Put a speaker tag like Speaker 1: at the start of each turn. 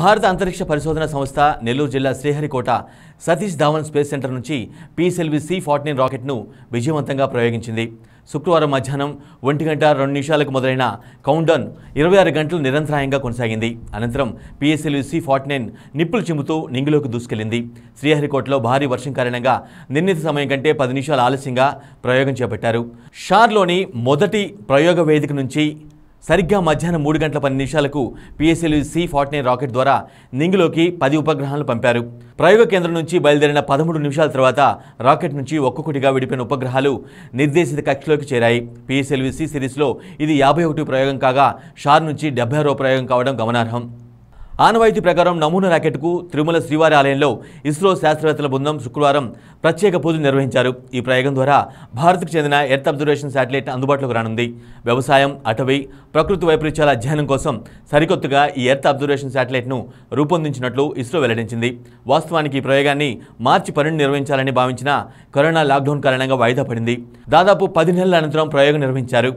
Speaker 1: భారత అంతరిక్ష పరిశోధన సంస్థ నెల్లూరు జిల్లా శ్రీహరికోట సతీష్ ధావన్ స్పేస్ సెంటర్ నుంచి పీఎస్ఎల్వి సి ఫార్టీన్ రాకెట్ను విజయవంతంగా ప్రయోగించింది శుక్రవారం మధ్యాహ్నం ఒంటి గంట రెండు నిమిషాలకు మొదలైన కౌంట్డౌన్ ఇరవై ఆరు గంటలు నిరంతరాయంగా కొనసాగింది అనంతరం పీఎస్ఎల్వి సి ఫార్టీనైన్ నిప్పులు చిమ్ముతూ నింగిలోకి దూసుకెళ్లింది శ్రీహరికోటలో భారీ వర్షం కారణంగా నిర్ణీత సమయం కంటే పది నిమిషాలు ఆలస్యంగా ప్రయోగం చేపట్టారు షార్లోని మొదటి ప్రయోగ వేదిక నుంచి సరిగ్గా మధ్యాహ్నం మూడు గంటల పది నిమిషాలకు PSLV C forty nine rocket ద్వారా నింగిలోకి పది ఉపగ్రహాలను పంపారు ప్రయోగ కేంద్రం నుంచి బయలుదేరిన పదమూడు నిమిషాల తర్వాత రాకెట్ నుంచి ఒక్కొక్కటిగా విడిపోయిన ఉపగ్రహాలు నిర్దేశిత కక్షలోకి చేరాయి పిఎస్ఎల్వి సి సిరీస్లో ఇది యాభై ఒకటి ప్రయోగం కాగా షార్ నుంచి డెబ్బై ప్రయోగం కావడం గమనార్హం ఆనవాయితీ ప్రకారం నమూనా ర్యాకెట్కు తిరుమల శ్రీవారి ఆలయంలో ఇస్రో శాస్త్రవేత్తల బృందం శుక్రవారం ప్రత్యేక పూజలు నిర్వహించారు ఈ ప్రయోగం ద్వారా భారత్కు చెందిన ఎర్త్ అబ్జర్వేషన్ శాటిలైట్ అందుబాటులోకి రానుంది వ్యవసాయం అటవీ ప్రకృతి వైపరీత్యాల అధ్యయనం కోసం సరికొత్తగా ఈ ఎర్త్ అబ్జర్వేషన్ శాటిలైట్ను రూపొందించినట్లు ఇస్రో వెల్లడించింది వాస్తవానికి ఈ ప్రయోగాన్ని మార్చి పన్నెండు నిర్వహించాలని భావించిన కరోనా లాక్డౌన్ కారణంగా వాయిదా పడింది దాదాపు పది నెలల అనంతరం ప్రయోగం నిర్వహించారు